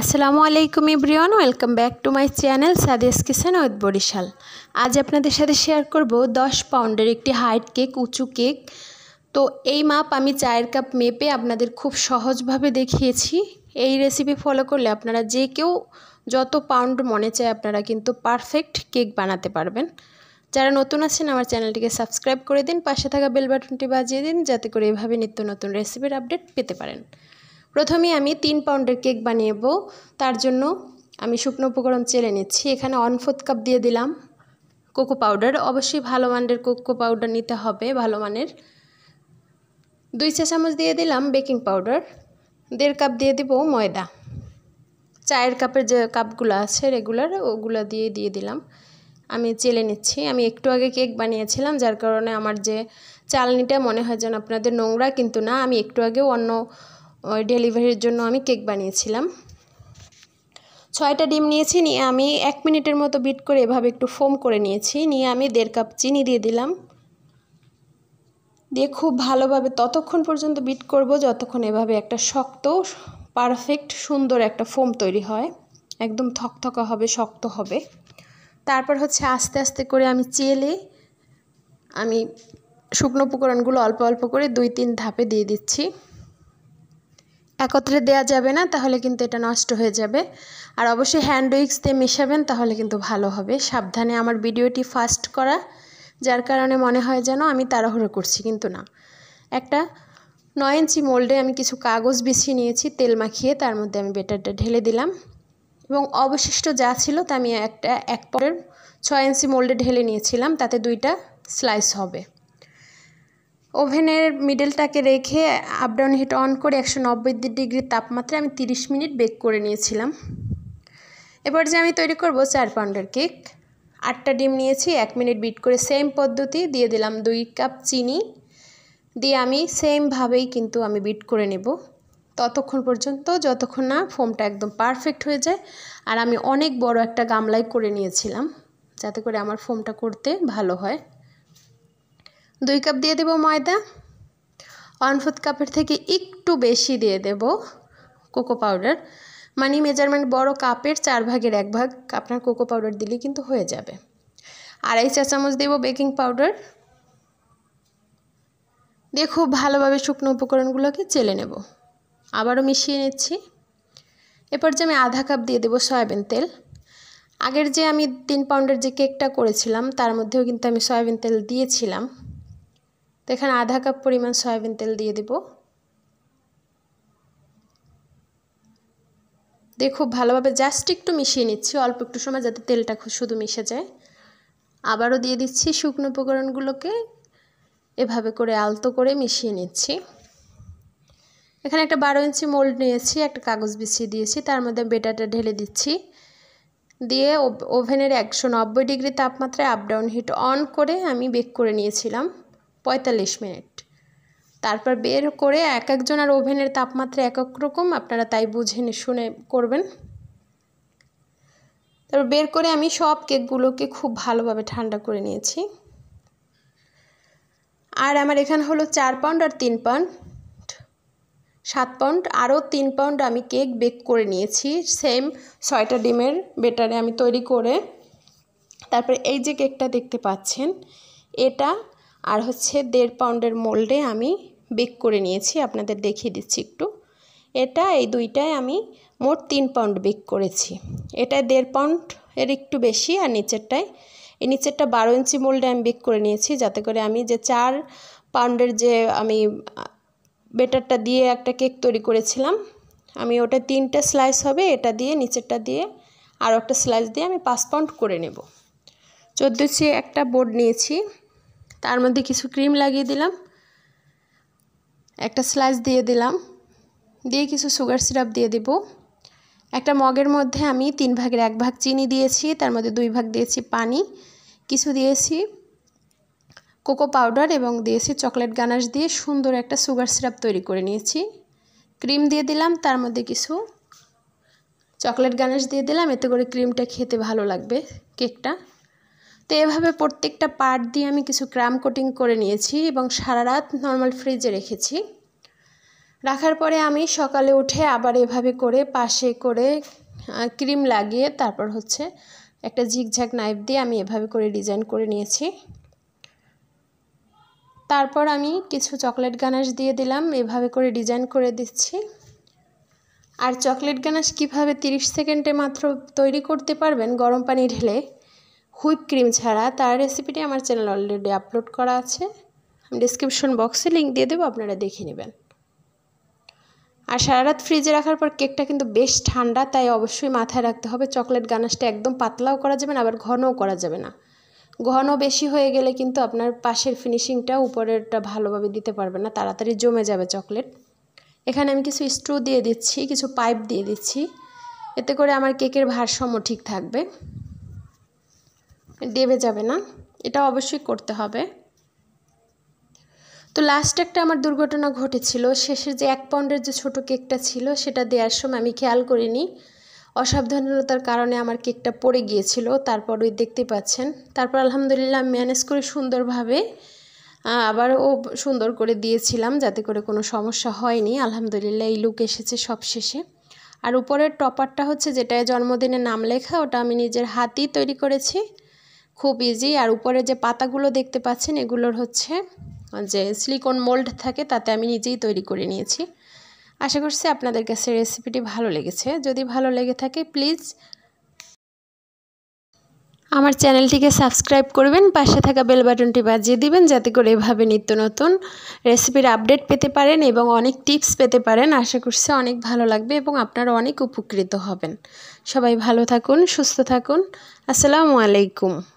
আসসালামু আলাইকুম ইব্রিয়ন welcome back to my channel সাদেস কিচেন উইথ বরিশাল আজ আপনাদের সাথে শেয়ার করব দশ পাউন্ডের একটি হাইট কেক উঁচু কেক তো এই মাপ আমি চায়ের কাপ মেপে আপনাদের খুব সহজভাবে দেখিয়েছি এই রেসিপি ফলো করলে আপনারা যে কেউ যত পাউন্ড মনে চায় আপনারা কিন্তু পারফেক্ট কেক বানাতে পারবেন যারা নতুন আছেন আমার চ্যানেলটিকে সাবস্ক্রাইব করে দিন পাশে থাকা বেল বাটনটি বাজিয়ে দিন যাতে করে এভাবে নিত্য নতুন রেসিপির আপডেট পেতে পারেন প্রথমে আমি তিন পাউন্ডের কেক বানিয়েব তার জন্য আমি শুকনো উপকরণ চেলে নিচ্ছি এখানে ফোর্থ কাপ দিয়ে দিলাম কোকো পাউডার অবশ্যই ভালো মানের কোকো পাউডার নিতে হবে ভালো মানের দুই চা চামচ দিয়ে দিলাম বেকিং পাউডার দেড় কাপ দিয়ে দিব ময়দা চায়ের কাপের যে কাপগুলো আছে রেগুলার ওগুলো দিয়ে দিয়ে দিলাম আমি চেলে নিচ্ছি আমি একটু আগে কেক বানিয়েছিলাম যার কারণে আমার যে চালনিটা মনে হয় যেন আপনাদের নোংরা কিন্তু না আমি একটু আগেও অন্য ডেলিভারির জন্য আমি কেক বানিয়েছিলাম ছয়টা ডিম নিয়েছি নিয়ে আমি এক মিনিটের মতো বিট করে এভাবে একটু ফোম করে নিয়েছি নিয়ে আমি দেড় কাপ চিনি দিয়ে দিলাম দিয়ে খুব ভালোভাবে ততক্ষণ পর্যন্ত বিট করব যতক্ষণ এভাবে একটা শক্ত পারফেক্ট সুন্দর একটা ফোম তৈরি হয় একদম থকথকা হবে শক্ত হবে তারপর হচ্ছে আস্তে আস্তে করে আমি চেলে আমি শুকনো উপকরণগুলো অল্প অল্প করে দুই তিন ধাপে দিয়ে দিচ্ছি একত্রে দেয়া যাবে না তাহলে কিন্তু এটা নষ্ট হয়ে যাবে আর অবশ্যই হ্যান্ড উইক্স দিয়ে মেশাবেন তাহলে কিন্তু ভালো হবে সাবধানে আমার ভিডিওটি ফাস্ট করা যার কারণে মনে হয় যেন আমি তাড়াহুড়ো করছি কিন্তু না একটা নয় ইঞ্চি মোল্ডে আমি কিছু কাগজ বিছিয়ে নিয়েছি তেল মাখিয়ে তার মধ্যে আমি বেটারটা ঢেলে দিলাম এবং অবশিষ্ট যা ছিল তা আমি একটা এক পরের ছয় ইঞ্চি মোল্ডে ঢেলে নিয়েছিলাম তাতে দুইটা স্লাইস হবে ওভেনের মিডলটাকে রেখে আপডাউন হিট অন করে একশো নব্বই ডিগ্রির তাপমাত্রায় আমি 30 মিনিট বেক করে নিয়েছিলাম এবার যে আমি তৈরি করব চার পাউন্ডের কেক আটটা ডিম নিয়েছি এক মিনিট বিট করে সেম পদ্ধতি দিয়ে দিলাম দুই কাপ চিনি দিয়ে আমি সেমভাবেই কিন্তু আমি বিট করে নেব ততক্ষণ পর্যন্ত যতক্ষণ না ফোমটা একদম পারফেক্ট হয়ে যায় আর আমি অনেক বড় একটা গামলায় করে নিয়েছিলাম যাতে করে আমার ফোমটা করতে ভালো হয় দুই কাপ দিয়ে দেব ময়দা ওয়ান ফোর্থ কাপের থেকে একটু বেশি দিয়ে দেব কোকো পাউডার মানে মেজারমেন্ট বড় কাপের চার ভাগের এক ভাগ আপনার কোকো পাউডার দিলে কিন্তু হয়ে যাবে আড়াই চা চামচ দেব বেকিং পাউডার দিয়ে খুব ভালোভাবে শুকনো উপকরণগুলোকে চেলে নেব আবারও মিশিয়ে নিচ্ছি এরপর যে আমি আধা কাপ দিয়ে দেবো সয়াবিন তেল আগের যে আমি তিন পাউন্ডের যে কেকটা করেছিলাম তার মধ্যেও কিন্তু আমি সয়াবিন তেল দিয়েছিলাম তো এখানে আধা কাপ পরিমাণ সয়াবিন তেল দিয়ে দেব দিয়ে খুব ভালোভাবে জাস্ট একটু মিশিয়ে নিচ্ছি অল্প একটু সময় যাতে তেলটা শুধু মিশে যায় আবারও দিয়ে দিচ্ছি শুকনো উপকরণগুলোকে এভাবে করে আলতো করে মিশিয়ে নিচ্ছি এখানে একটা বারো ইঞ্চি মোল্ড নিয়েছি একটা কাগজ বিছিয়ে দিয়েছি তার মধ্যে বেটাটা ঢেলে দিচ্ছি দিয়ে ওভেনের একশো নব্বই ডিগ্রি তাপমাত্রায় আপ ডাউন হিট অন করে আমি বেক করে নিয়েছিলাম পঁয়তাল্লিশ মিনিট তারপর বের করে এক একজন আর ওভেনের তাপমাত্রা এক এক রকম আপনারা তাই বুঝে শুনে করবেন তারপর বের করে আমি সব কেকগুলোকে খুব ভালোভাবে ঠান্ডা করে নিয়েছি আর আমার এখানে হলো চার পাউন্ড আর তিন পাউন্ড সাত পাউন্ড আরও তিন পাউন্ড আমি কেক বেক করে নিয়েছি সেম ছয়টা ডিমের বেটারে আমি তৈরি করে তারপরে এই যে কেকটা দেখতে পাচ্ছেন এটা আর হচ্ছে দেড় পাউন্ডের মোল্ডে আমি বেক করে নিয়েছি আপনাদের দেখিয়ে দিচ্ছি একটু এটা এই দুইটায় আমি মোট তিন পাউন্ড বেক করেছি এটা দেড় পাউন্ড এর একটু বেশি আর নিচেরটায় এই নিচেরটা বারো ইঞ্চি মোল্ডে আমি বেক করে নিয়েছি যাতে করে আমি যে চার পাউন্ডের যে আমি বেটারটা দিয়ে একটা কেক তৈরি করেছিলাম আমি ওটা তিনটা স্লাইস হবে এটা দিয়ে নিচেরটা দিয়ে আরও একটা স্লাইস দিয়ে আমি পাঁচ পাউন্ড করে নেব চোদ্দো চেয়ে একটা বোর্ড নিয়েছি তার মধ্যে কিছু ক্রিম লাগিয়ে দিলাম একটা স্লাইস দিয়ে দিলাম দিয়ে কিছু সুগার সিরাপ দিয়ে দেব একটা মগের মধ্যে আমি তিন ভাগের এক ভাগ চিনি দিয়েছি তার মধ্যে দুই ভাগ দিয়েছি পানি কিছু দিয়েছি কোকো পাউডার এবং দিয়েছি চকলেট গানাশ দিয়ে সুন্দর একটা সুগার সিরাপ তৈরি করে নিয়েছি ক্রিম দিয়ে দিলাম তার মধ্যে কিছু চকলেট গানাশ দিয়ে দিলাম এতে করে ক্রিমটা খেতে ভালো লাগবে কেকটা তো এভাবে প্রত্যেকটা পার্ট দিয়ে আমি কিছু ক্রাম কোটিং করে নিয়েছি এবং সারা রাত নর্মাল ফ্রিজে রেখেছি রাখার পরে আমি সকালে উঠে আবার এভাবে করে পাশে করে ক্রিম লাগিয়ে তারপর হচ্ছে একটা ঝিকঝাক নাইফ দিয়ে আমি এভাবে করে ডিজাইন করে নিয়েছি তারপর আমি কিছু চকলেট গানাশ দিয়ে দিলাম এভাবে করে ডিজাইন করে দিচ্ছি আর চকলেট গানাশ কিভাবে 30 সেকেন্ডে মাত্র তৈরি করতে পারবেন গরম পানি ঢেলে হুইপ ক্রিম ছাড়া তার রেসিপিটি আমার চ্যানেল অলরেডি আপলোড করা আছে আমি ডিসক্রিপশন বক্সে লিঙ্ক দিয়ে দেবো আপনারা দেখে নেবেন আর সারা রাত ফ্রিজে রাখার পর কেকটা কিন্তু বেশ ঠান্ডা তাই অবশ্যই মাথায় রাখতে হবে চকলেট গানাশটা একদম পাতলাও করা যাবে না আবার ঘনও করা যাবে না ঘন বেশি হয়ে গেলে কিন্তু আপনার পাশের ফিনিশিংটা উপরেরটা ভালোভাবে দিতে পারবে না তাড়াতাড়ি জমে যাবে চকলেট এখানে আমি কিছু স্ট্রো দিয়ে দিচ্ছি কিছু পাইপ দিয়ে দিচ্ছি এতে করে আমার কেকের ভারসাম্য ঠিক থাকবে ডেবে যাবে না এটা অবশ্যই করতে হবে তো লাস্ট একটা আমার দুর্ঘটনা ঘটেছিল শেষে যে এক পাউন্ডের যে ছোট কেকটা ছিল সেটা দেওয়ার সময় আমি খেয়াল করিনি অসাবধানতার কারণে আমার কেকটা পড়ে গিয়েছিল তারপর ওই দেখতে পাচ্ছেন তারপর আলহামদুলিল্লাহ ম্যানেজ করে সুন্দরভাবে আবার ও সুন্দর করে দিয়েছিলাম যাতে করে কোনো সমস্যা হয়নি আলহামদুলিল্লাহ এই লুক এসেছে সব শেষে আর উপরের টপারটা হচ্ছে যেটা জন্মদিনে নাম লেখা ওটা আমি নিজের হাতেই তৈরি করেছি খুব ইজি আর উপরে যে পাতাগুলো দেখতে পাচ্ছেন এগুলোর হচ্ছে যে সিলিকন মোল্ড থাকে তাতে আমি নিজেই তৈরি করে নিয়েছি আশা করছি আপনাদের কাছে রেসিপিটি ভালো লেগেছে যদি ভালো লেগে থাকে প্লিজ আমার চ্যানেলটিকে সাবস্ক্রাইব করবেন পাশে থাকা বেল বাটনটি বাজিয়ে দিবেন যাতে করে এভাবে নিত্য নতুন রেসিপির আপডেট পেতে পারেন এবং অনেক টিপস পেতে পারেন আশা করছি অনেক ভালো লাগবে এবং আপনারা অনেক উপকৃত হবেন সবাই ভালো থাকুন সুস্থ থাকুন আসসালামু আলাইকুম